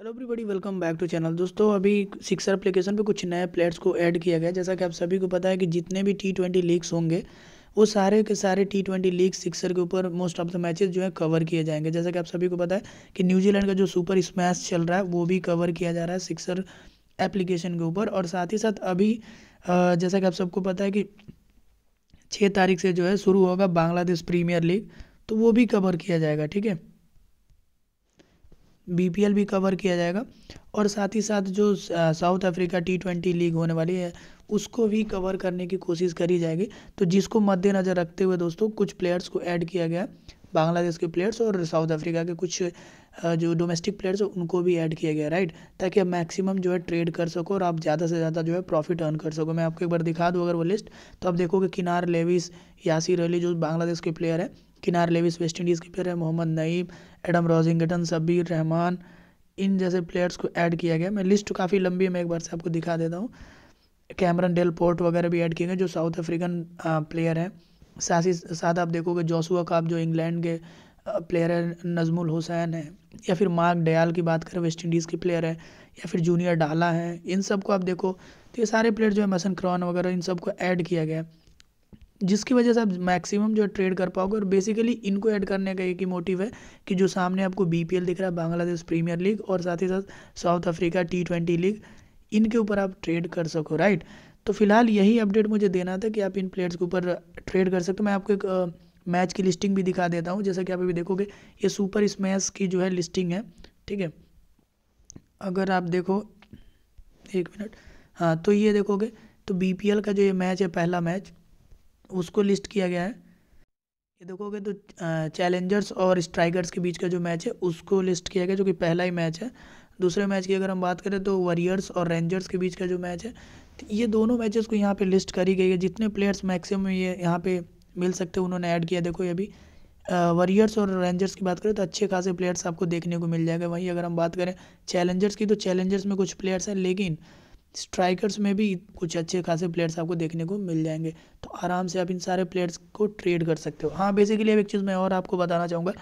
hello everybody welcome back to channel दोस्तों अभी sixer application पे कुछ नए प्लेयर्स को ऐड किया गया जैसा कि आप सभी को पता है कि जितने भी टी ट्वेंटी लीग्स होंगे वो सारे के सारे टी ट्वेंटी लीग सिक्सर के ऊपर मोस्ट ऑफ द मैचेस जो है कवर किए जाएंगे जैसा कि आप सभी को पता है कि न्यूजीलैंड का जो सुपर स्मैश चल रहा है वो भी कवर किया जा रहा है सिक्सर एप्लीकेशन के ऊपर और साथ ही साथ अभी जैसा कि आप सबको पता है कि छः तारीख से जो है शुरू होगा बांग्लादेश प्रीमियर लीग तो वो भी कवर किया जाएगा ठीक है बी भी कवर किया जाएगा और साथ ही साथ जो South Africa T twenty league होने वाली है उसको भी कवर करने की कोशिश करी जाएगी तो जिसको मद्देनज़र रखते हुए दोस्तों कुछ प्लेयर्स को ऐड किया गया बांग्लादेश के प्लेयर्स और साउथ अफ्रीका के कुछ जो डोमेस्टिक प्लेयर्स हैं उनको भी ऐड किया गया राइट ताकि आप मैक्सिमम जो है ट्रेड कर सको और आप ज़्यादा से ज़्यादा जो है प्रॉफिट अर्न कर सको मैं आपको एक बार दिखा दूँ अगर वो लिस्ट तो आप देखोगे किनार लेविस यासिर अली जो बांग्लादेश के प्लेयर हैं किनार लेविस वेस्ट इंडीज़ के प्लेयर है मोहम्मद नईम एडम रॉजिंगटन सबीर रहमान इन जैसे प्लेयर्स को ऐड किया गया मैं लिस्ट काफ़ी लंबी है मैं एक बार से आपको दिखा देता हूँ कैमरन डेल पोर्ट वगैरह भी ऐड किए गए जो साउथ अफ्रीकन प्लेयर हैं साथ ही साथ आप देखोगे जोसुआ काप जो इंग्लैंड के प्लेयर है नजमुल हुसैन है या फिर मार्क डयाल की बात करें वेस्ट इंडीज़ के प्लेयर है या फिर जूनियर डाला है इन सबको आप देखो तो ये सारे प्लेयर जो है मसन क्रॉन वगैरह इन सबको ऐड किया गया जिसकी वजह से आप मैक्सिमम जो ट्रेड कर पाओगे और बेसिकली इनको ऐड करने का एक ही मोटिव है कि जो सामने आपको एल दिख रहा है बांग्लादेश प्रीमियर लीग और साथ ही साथ South Africa T twenty league इनके ऊपर आप ट्रेड कर सको राइट तो फिलहाल यही अपडेट मुझे देना था कि आप इन प्लेयर्स के ऊपर ट्रेड uh, कर सकते हो मैं आपको एक मैच uh, की लिस्टिंग भी दिखा देता हूँ जैसा कि आप अभी देखोगे ये सुपर स्मैश की जो है लिस्टिंग है ठीक है अगर आप देखो एक मिनट हाँ तो ये देखोगे तो एल का जो ये मैच है पहला मैच उसको लिस्ट किया गया है ये देखोगे तो चैलेंजर्स और स्ट्राइकर्स के बीच का जो मैच है उसको लिस्ट किया गया जो कि पहला ही मैच है दूसरे मैच की अगर हम बात करें तो वॉरियर्स और रेंजर्स के बीच का जो मैच है ये दोनों मैचेस को यहाँ पे लिस्ट करी गई है जितने प्लेयर्स मैक्सिमम ये यहाँ पे मिल सकते हैं उन्होंने ऐड किया देखो ये अभी वॉरियर्स और रेंजर्स की बात करें तो अच्छे खासे प्लेयर्स आपको देखने को मिल जाएगा वहीं अगर हम बात करें चैलेंजर्स की तो चैलेंजर्स में कुछ प्लेयर्स हैं लेकिन स्ट्राइकर्स में भी कुछ अच्छे खासे प्लेयर्स आपको देखने को मिल जाएंगे तो आराम से आप इन सारे प्लेयर्स को ट्रेड कर सकते हो हाँ बेसिकली अब एक चीज़ मैं और आपको बताना चाहूँगा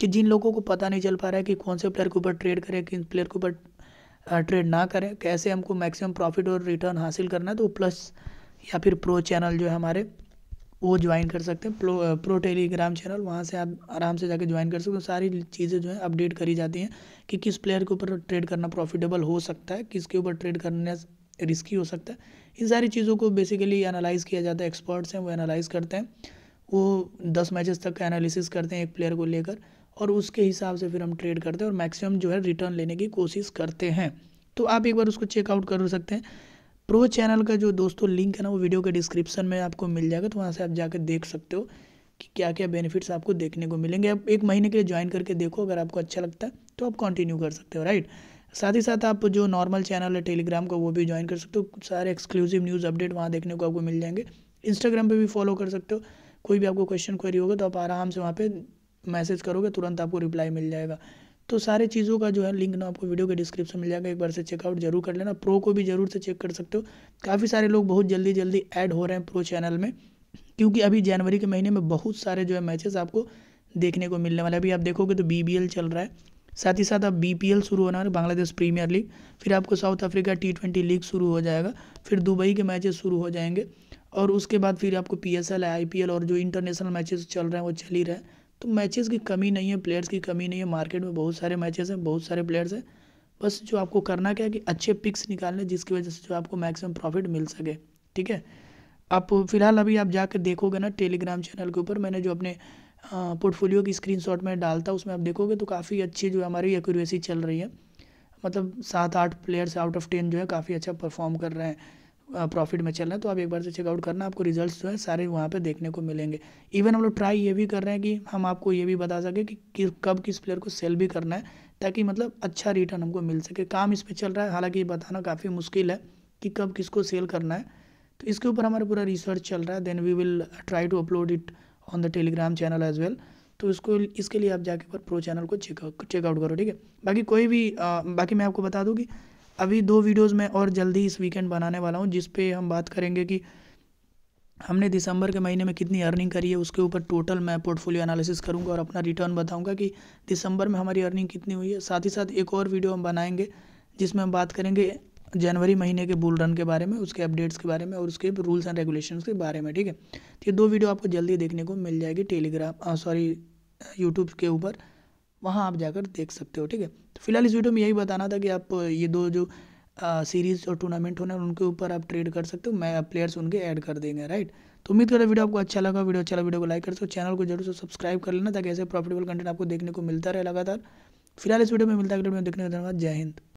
कि जिन लोगों को पता नहीं चल पा रहा है कि कौन से प्लेयर के ऊपर ट्रेड करें किन प्लेयर के ऊपर ट्रेड ना करें कैसे हमको मैक्सिमम प्रॉफिट और रिटर्न हासिल करना है तो प्लस या फिर प्रो चैनल जो है हमारे वो ज्वाइन कर सकते हैं प्रो, प्रो टेलीग्राम चैनल वहाँ से आप आराम से जाके ज्वाइन कर सकते हैं सारी चीज़ें जो है अपडेट करी जाती हैं कि किस प्लेयर के ऊपर ट्रेड करना प्रॉफिटेबल हो सकता है किसके ऊपर ट्रेड करने रिस्की हो सकता है इन सारी चीज़ों को बेसिकली एनालाइज़ किया जाता है एक्सपर्ट्स हैं वो एनालाइज़ करते हैं वो दस मैचेस तक का एनालिसिस करते हैं एक प्लेयर को लेकर और उसके हिसाब से फिर हम ट्रेड करते हैं और मैक्सिमम जो है रिटर्न लेने की कोशिश करते हैं तो आप एक बार उसको चेकआउट कर सकते हैं प्रो चैनल का जो दोस्तों लिंक है ना वो वीडियो के डिस्क्रिप्शन में आपको मिल जाएगा तो वहाँ से आप जाकर देख सकते हो कि क्या क्या बेनिफिट्स आपको देखने को मिलेंगे आप एक महीने के लिए ज्वाइन करके देखो अगर आपको अच्छा लगता है तो आप कंटिन्यू कर सकते हो राइट साथ ही साथ आप जो नॉर्मल चैनल है टेलीग्राम का वो भी ज्वाइन कर सकते हो सारे एक्सक्लूसिव न्यूज़ अपडेट वहाँ देखने को आपको मिल जाएंगे इंस्टाग्राम पर भी फॉलो कर सकते हो कोई भी आपको क्वेश्चन क्वेरी होगा तो आप आराम से वहाँ पर मैसेज करोगे तुरंत आपको रिप्लाई मिल जाएगा तो सारे चीज़ों का जो है लिंक ना आपको वीडियो के डिस्क्रिप्शन मिल जाएगा एक बार से चेकआउट जरूर कर लेना प्रो को भी जरूर से चेक कर सकते हो काफ़ी सारे लोग बहुत जल्दी जल्दी ऐड हो रहे हैं प्रो चैनल में क्योंकि अभी जनवरी के महीने में बहुत सारे जो है मैचेस आपको देखने को मिलने वाले अभी आप देखोगे तो बी चल रहा है साथ ही साथ अब बी शुरू होना है बांग्लादेश प्रीमियर लीग फिर आपको South Africa T twenty league शुरू हो जाएगा फिर दुबई के मैचेज शुरू हो जाएंगे और उसके बाद फिर आपको P S L I P L और जो इंटरनेशनल मैचेस चल रहे हैं वो चल ही रहे हैं तो मैचेस की कमी नहीं है प्लेयर्स की कमी नहीं है मार्केट में बहुत सारे मैचेस हैं बहुत सारे प्लेयर्स हैं बस जो आपको करना क्या है कि अच्छे पिक्स निकालने जिसकी वजह से जो आपको मैक्सिमम प्रॉफिट मिल सके ठीक है आप फिलहाल अभी आप जाकर देखोगे ना टेलीग्राम चैनल के ऊपर मैंने जो अपने पोर्टफोलियो की स्क्रीन में डालता उसमें आप देखोगे तो काफ़ी अच्छी जो हमारी एक्यूरेसी चल रही है मतलब सात आठ प्लेयर्स आउट ऑफ टेन जो है काफ़ी अच्छा परफॉर्म कर रहे हैं प्रॉफिट में चल रहे हैं तो आप एक बार से चेकआउट करना आपको रिजल्ट्स जो है सारे वहाँ पे देखने को मिलेंगे इवन हम लोग ट्राई ये भी कर रहे हैं कि हम आपको ये भी बता सकें कि, कि कब किस प्लेयर को सेल भी करना है ताकि मतलब अच्छा रिटर्न हमको मिल सके काम इस पर चल रहा है हालाँकि ये बताना काफ़ी मुश्किल है कि कब किसको सेल करना है तो इसके ऊपर हमारा पूरा रिसर्च चल रहा है then we will try to upload it on the Telegram channel as well तो इसको इसके लिए आप जाके पर प्रो चैनल को चेकआउट चेकआउट करो ठीक है बाकी कोई भी आ, बाकी मैं आपको बता दूँ कि अभी दो वीडियोस मैं और जल्दी इस वीकेंड बनाने वाला हूँ जिसपे हम बात करेंगे कि हमने दिसंबर के महीने में कितनी अर्निंग करी है उसके ऊपर टोटल मैं पोर्टफोलियो एनालिसिस करूँगा और अपना रिटर्न बताऊँगा कि दिसंबर में हमारी अर्निंग कितनी हुई है साथ ही साथ एक और वीडियो हम बनाएंगे जिसमें हम बात करेंगे जनवरी महीने के बुल रन के बारे में उसके अपडेट्स के बारे में और उसके रूल्स एंड रेगुलेशन के बारे में ठीक है तो ये दो वीडियो आपको जल्दी देखने को मिल जाएगी टेलीग्राम सॉरी यूट्यूब के ऊपर वहाँ आप जाकर देख सकते हो ठीक है तो फिलहाल इस वीडियो में यही बताना था कि आप ये दो जो सीरीज़ और टूर्नामेंट होने उनके ऊपर आप ट्रेड कर सकते हो मैं प्लेयर्स उनके ऐड कर देंगे राइट तो उम्मीद करता वीडियो आपको अच्छा लगा वीडियो अच्छा लगा वीडियो को लाइक कर सकते चैनल को जरूर से सब्सक्राइब कर लेना ताकि ऐसे प्रॉफिटेबल कंटेंट आपको देखने को मिलता रहे लगातार फिलहाल इस वीडियो में मिलता है देखने का धन्यवाद जय हिंद